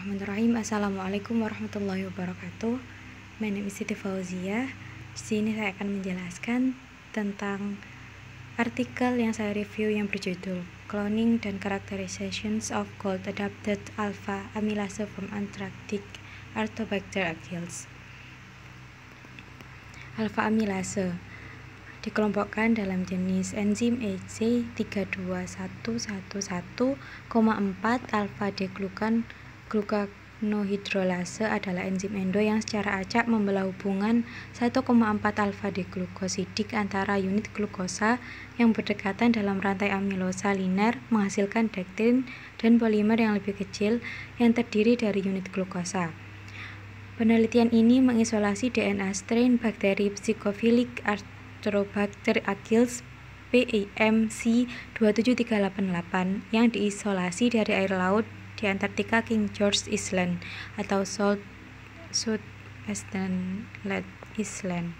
Bismillahirrahmanirrahim Assalamualaikum warahmatullahi wabarakatuh My name is Siti Fauzia Di sini saya akan menjelaskan tentang artikel yang saya review yang berjudul Cloning dan Characterizations of Gold Adapted Alpha Amylase from Antarctic Artobacter agiles Alpha amylase dikelompokkan dalam jenis enzim EC 32111,4 alfa deglukan Glukanohidrolase adalah enzim endo yang secara acak membelah hubungan 1,4 alfa deglukosidik antara unit glukosa yang berdekatan dalam rantai amilosa linear menghasilkan dektin dan polimer yang lebih kecil yang terdiri dari unit glukosa. Penelitian ini mengisolasi DNA strain bakteri psikofilik Arthrobacter agils PAMC 27388 yang diisolasi dari air laut di Antartika King George Island atau South Southwestern Island.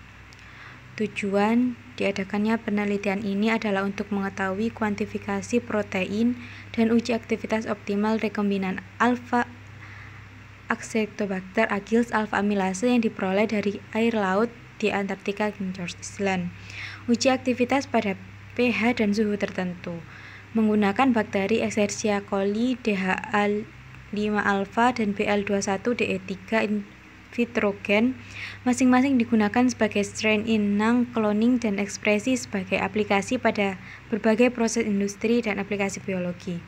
Tujuan diadakannya penelitian ini adalah untuk mengetahui kuantifikasi protein dan uji aktivitas optimal rekombinan alfa Acetobacter agils alfa amilase yang diperoleh dari air laut di Antartika King George Island. Uji aktivitas pada pH dan suhu tertentu menggunakan bakteri Escherichia coli DHA5-alpha dan BL21DE3 vitrogen masing-masing digunakan sebagai strain inang, cloning, dan ekspresi sebagai aplikasi pada berbagai proses industri dan aplikasi biologi.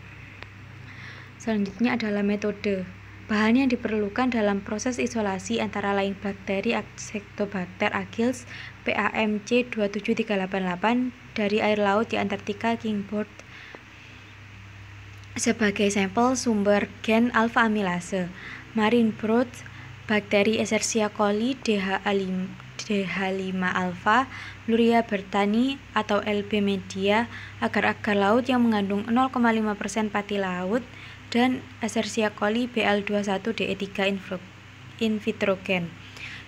Selanjutnya adalah metode. Bahan yang diperlukan dalam proses isolasi antara lain bakteri Acetobacter agils PAMC 27388 dari air laut di Antartika, Kingboard, sebagai sampel sumber gen alfa-amilase, marine broth, bakteri Escherichia coli dh 5 dh DH5-alfa, Luria bertani atau LB media, agar-agar laut yang mengandung 0,5% pati laut, dan Escherichia coli BL21DE3 in vitrogen.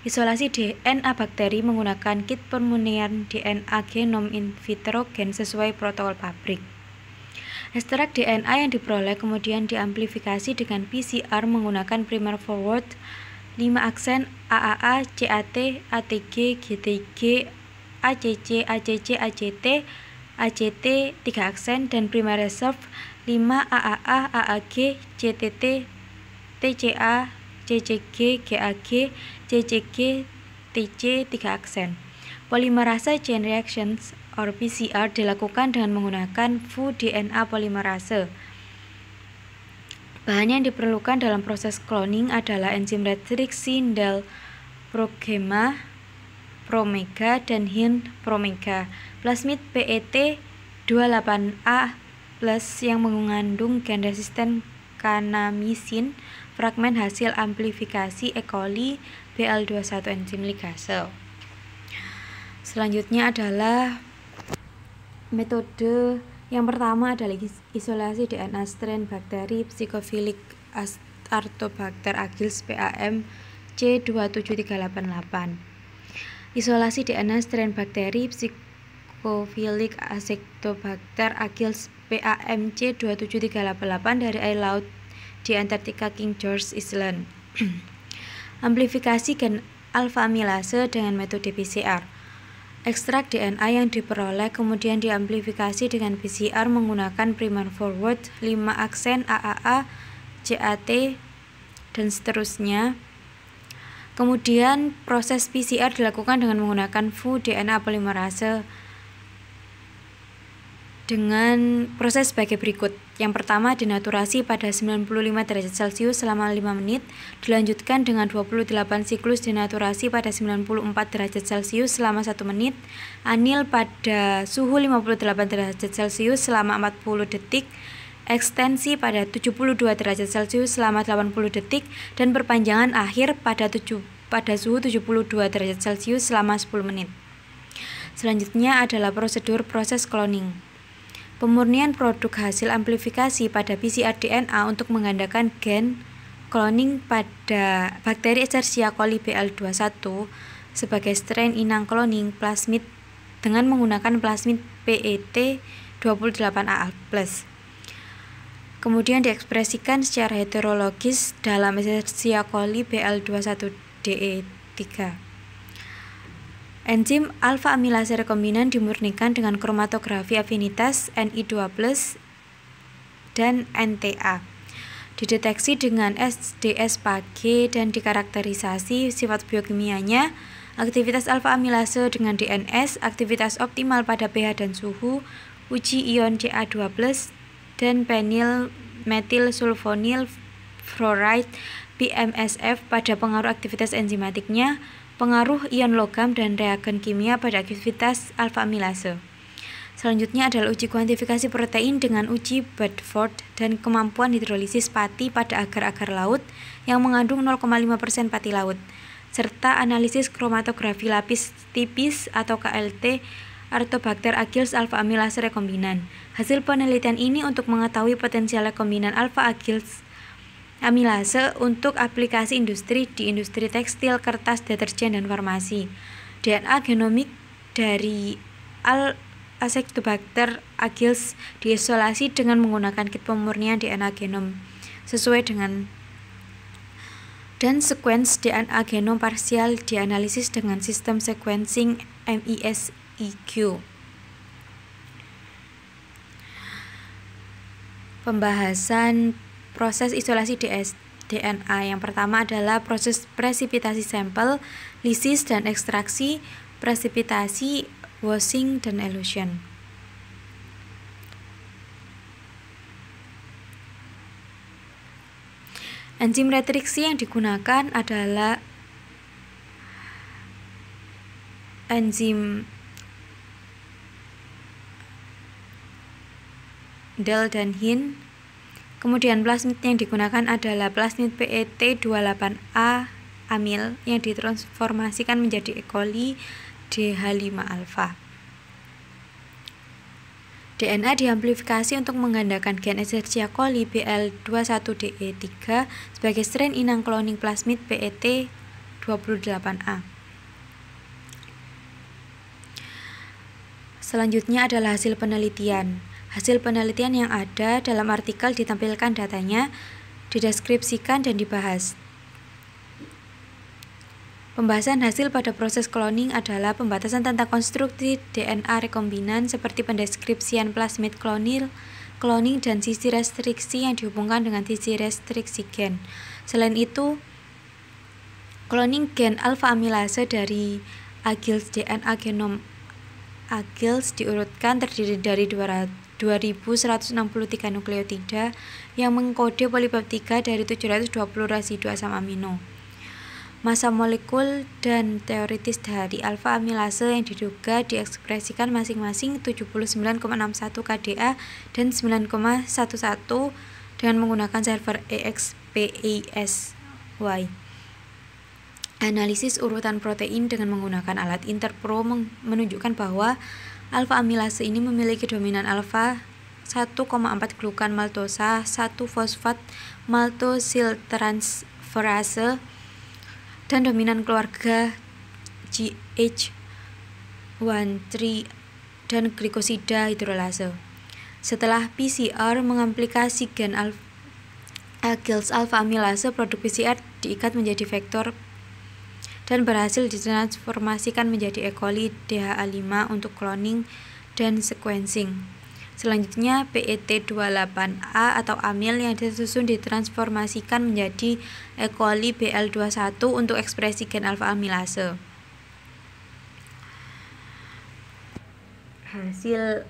Isolasi DNA bakteri menggunakan kit permunian DNA genom in vitro gen sesuai protokol pabrik. Ekstrak DNA yang diperoleh kemudian diamplifikasi dengan PCR menggunakan primer forward 5 aksen AAA, CAT, ATG, GTG, ACC, ACC, ACT, ACT 3 aksen dan primer reserve 5 AAA, AAG, CTT, TCA, CCG, GAG, CCG, TC 3 aksen. Polimerase chain reactions or PCR dilakukan dengan menggunakan DNA polimerase. Bahan yang diperlukan dalam proses cloning adalah enzim retrixindel progema promega dan hin promega. Plasmid PET 28A plus yang mengandung gen resisten kanamisin, fragmen hasil amplifikasi E. coli BL21 enzim ligase. Selanjutnya adalah metode yang pertama adalah isolasi DNA strain bakteri psikofilik Artobacter agilis PAM C27388. Isolasi DNA strain bakteri psikofilik Acetobacter agilis PAM C27388 dari air laut di Antartika King George Island. Amplifikasi gen alfa amilase dengan metode PCR. Ekstrak DNA yang diperoleh kemudian diamplifikasi dengan PCR menggunakan primer forward, 5 aksen AAA, JAT, dan seterusnya. Kemudian proses PCR dilakukan dengan menggunakan fu DNA polimerase dengan proses sebagai berikut. Yang pertama, denaturasi pada 95 derajat Celcius selama 5 menit, dilanjutkan dengan 28 siklus denaturasi pada 94 derajat Celcius selama 1 menit, anil pada suhu 58 derajat Celcius selama 40 detik, ekstensi pada 72 derajat Celcius selama 80 detik, dan perpanjangan akhir pada 7 pada suhu 72 derajat Celcius selama 10 menit. Selanjutnya adalah prosedur proses cloning. Pemurnian produk hasil amplifikasi pada PCR DNA untuk mengandalkan gen cloning pada bakteri Escherichia coli BL21 sebagai strain inang cloning plasmid dengan menggunakan plasmid PET 28A+. Kemudian diekspresikan secara heterologis dalam Escherichia coli BL21DE3. Enzim alfa-amilase rekombinan dimurnikan dengan kromatografi afinitas Ni2+, dan NTA. Dideteksi dengan SDS page dan dikarakterisasi sifat biokimianya, aktivitas alfa-amilase dengan DNS, aktivitas optimal pada pH dan suhu, uji ion Ca2+, dan penil metil sulfonil fluoride BMSF pada pengaruh aktivitas enzimatiknya, pengaruh ion logam dan reagen kimia pada aktivitas alfa amilase. Selanjutnya adalah uji kuantifikasi protein dengan uji Bedford dan kemampuan hidrolisis pati pada agar-agar laut yang mengandung 0,5% pati laut, serta analisis kromatografi lapis tipis atau KLT Artobacter agils alfa amilase rekombinan. Hasil penelitian ini untuk mengetahui potensial rekombinan alfa agils amilase untuk aplikasi industri di industri tekstil, kertas, deterjen, dan farmasi. DNA genomik dari al Acinetobacter agils diisolasi dengan menggunakan kit pemurnian DNA genom sesuai dengan dan sekuens DNA genom parsial dianalisis dengan sistem sequencing MISEQ. Pembahasan proses isolasi DS, DNA. Yang pertama adalah proses presipitasi sampel, lisis dan ekstraksi, presipitasi, washing, dan elution. Enzim retriksi yang digunakan adalah enzim del dan hin Kemudian plasmid yang digunakan adalah plasmid PET28A amil yang ditransformasikan menjadi E. coli DH5-alfa. DNA diamplifikasi untuk menggandakan gen Escherichia coli BL21DE3 sebagai strain inang cloning plasmid PET 28A. Selanjutnya adalah hasil penelitian. Hasil penelitian yang ada dalam artikel ditampilkan datanya, dideskripsikan dan dibahas. Pembahasan hasil pada proses cloning adalah pembatasan tentang konstruksi DNA rekombinan seperti pendeskripsian plasmid klonil, cloning, dan sisi restriksi yang dihubungkan dengan sisi restriksi gen. Selain itu, cloning gen alfa amilase dari Agils DNA genom Agils diurutkan terdiri dari 200 2163 nukleotida yang mengkode polipeptida dari 720 residu asam amino. Masa molekul dan teoritis dari alfa amilase yang diduga diekspresikan masing-masing 79,61 KDA dan 9,11 dengan menggunakan server EXPASY. Analisis urutan protein dengan menggunakan alat interpro menunjukkan bahwa Alfa amilase ini memiliki dominan alfa 1,4 glukan maltosa, 1 fosfat maltosiltransferase dan dominan keluarga GH13 dan glikosida hidrolase. Setelah PCR mengaplikasi gen alfa eh, Gels alfa amilase, produk PCR diikat menjadi vektor dan berhasil ditransformasikan menjadi E. coli DHA5 untuk cloning dan sequencing. Selanjutnya PET28A atau amil yang disusun ditransformasikan menjadi E. coli BL21 untuk ekspresi gen alfa amilase. Hasil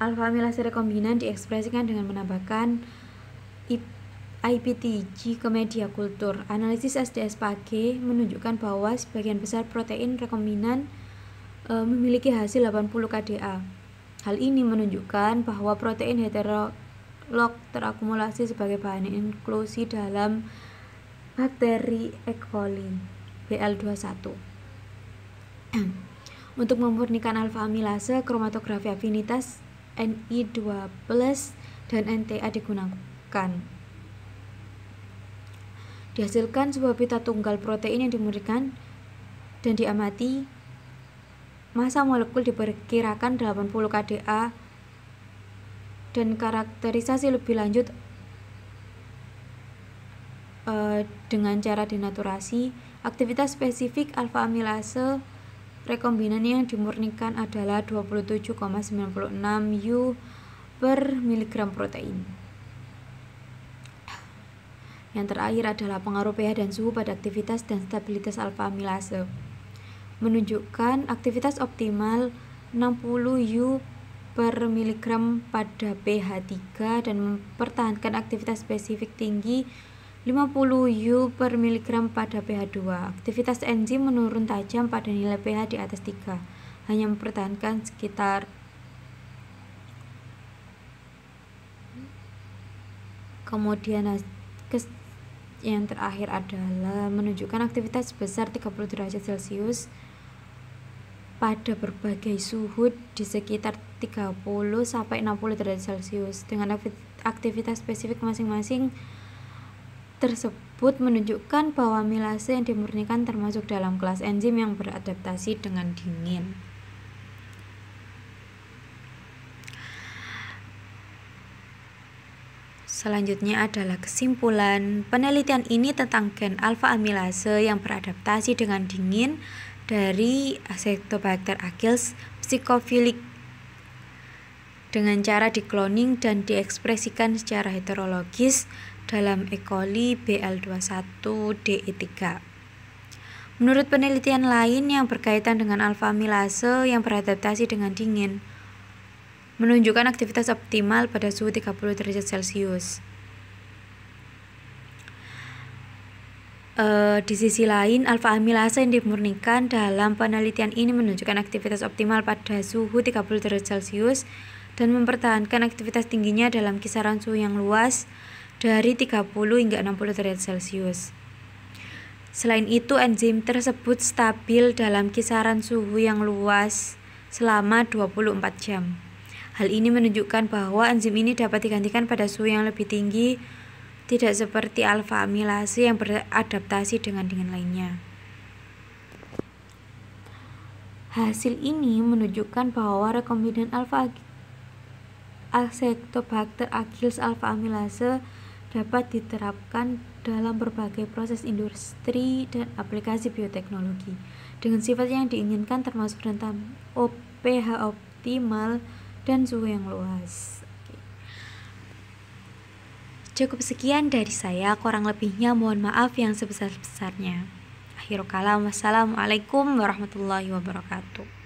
alfa amilase rekombinan diekspresikan dengan menambahkan IP IPTG ke media kultur. Analisis SDS Page menunjukkan bahwa sebagian besar protein rekombinan e, memiliki hasil 80 KDA. Hal ini menunjukkan bahwa protein heterolog terakumulasi sebagai bahan inklusi dalam bakteri E. coli BL21. Untuk memurnikan alfa amilase, kromatografi afinitas NI12 dan NTA digunakan. Dihasilkan sebuah pita tunggal protein yang dimurikan dan diamati masa molekul diperkirakan 80 kDA dan karakterisasi lebih lanjut eh, dengan cara denaturasi aktivitas spesifik alfa amilase rekombinan yang dimurnikan adalah 27,96 U per miligram protein yang terakhir adalah pengaruh pH dan suhu pada aktivitas dan stabilitas alfa amilase. Menunjukkan aktivitas optimal 60 U per miligram pada pH 3 dan mempertahankan aktivitas spesifik tinggi 50 U per miligram pada pH 2. Aktivitas enzim menurun tajam pada nilai pH di atas 3, hanya mempertahankan sekitar kemudian yang terakhir adalah menunjukkan aktivitas besar 30 derajat Celcius pada berbagai suhu di sekitar 30 sampai 60 derajat Celcius dengan aktivitas spesifik masing-masing tersebut menunjukkan bahwa milase yang dimurnikan termasuk dalam kelas enzim yang beradaptasi dengan dingin. Selanjutnya adalah kesimpulan penelitian ini tentang gen alfa amilase yang beradaptasi dengan dingin dari Acetobacter acylus psikofilik dengan cara dikloning dan diekspresikan secara heterologis dalam E. coli BL21DE3. Menurut penelitian lain yang berkaitan dengan alfa amilase yang beradaptasi dengan dingin, menunjukkan aktivitas optimal pada suhu 30 derajat Celcius. Uh, di sisi lain, alfa amilase yang dimurnikan dalam penelitian ini menunjukkan aktivitas optimal pada suhu 30 derajat Celcius dan mempertahankan aktivitas tingginya dalam kisaran suhu yang luas dari 30 hingga 60 derajat Celcius. Selain itu, enzim tersebut stabil dalam kisaran suhu yang luas selama 24 jam. Hal ini menunjukkan bahwa enzim ini dapat digantikan pada suhu yang lebih tinggi, tidak seperti alfa amilase yang beradaptasi dengan dengan lainnya. Hasil ini menunjukkan bahwa rekombinan alfa Acetobacter agils alfa amilase dapat diterapkan dalam berbagai proses industri dan aplikasi bioteknologi dengan sifat yang diinginkan termasuk rentang OPH optimal dan suhu yang luas. Cukup sekian dari saya, kurang lebihnya mohon maaf yang sebesar-besarnya. Akhirul kalam, wassalamualaikum warahmatullahi wabarakatuh.